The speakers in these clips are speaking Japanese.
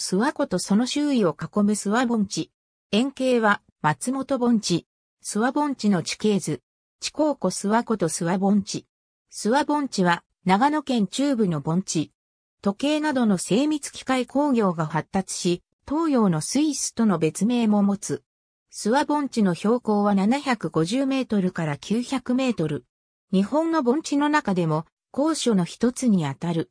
諏訪湖とその周囲を囲む諏訪盆地。円形は松本盆地。諏訪盆地の地形図。地高湖諏訪湖と諏訪盆地。諏訪盆地は長野県中部の盆地。時計などの精密機械工業が発達し、東洋のスイスとの別名も持つ。諏訪盆地の標高は750メートルから900メートル。日本の盆地の中でも高所の一つにあたる。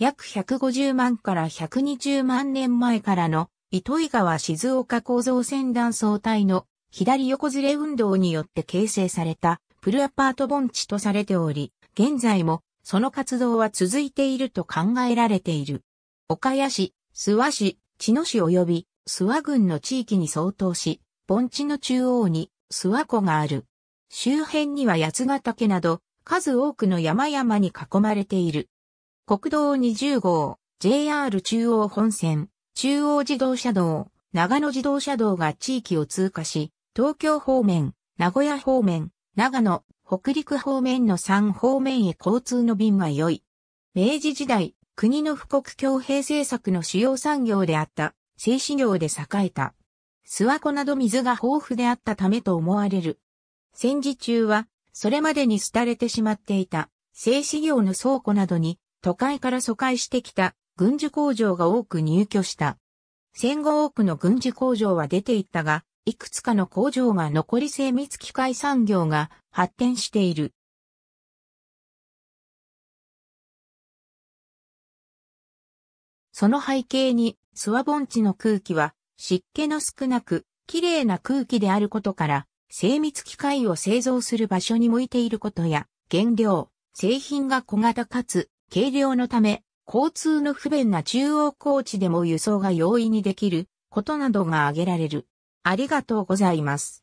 約150万から120万年前からの糸魚川静岡構造船断層帯の左横ずれ運動によって形成されたプルアパート盆地とされており、現在もその活動は続いていると考えられている。岡谷市、諏訪市、茅野市及び諏訪郡の地域に相当し、盆地の中央に諏訪湖がある。周辺には八ヶ岳など数多くの山々に囲まれている。国道20号、JR 中央本線、中央自動車道、長野自動車道が地域を通過し、東京方面、名古屋方面、長野、北陸方面の3方面へ交通の便は良い。明治時代、国の富国強兵政策の主要産業であった、製紙業で栄えた。諏訪湖など水が豊富であったためと思われる。戦時中は、それまでに廃れてしまっていた、製紙業の倉庫などに都会から疎開してきた軍需工場が多く入居した。戦後多くの軍事工場は出ていったが、いくつかの工場が残り精密機械産業が発展している。その背景に、諏訪盆地の空気は湿気の少なく、綺麗な空気であることから、精密機械を製造する場所に向いていることや、原料、製品が小型かつ軽量のため、交通の不便な中央高地でも輸送が容易にできることなどが挙げられる。ありがとうございます。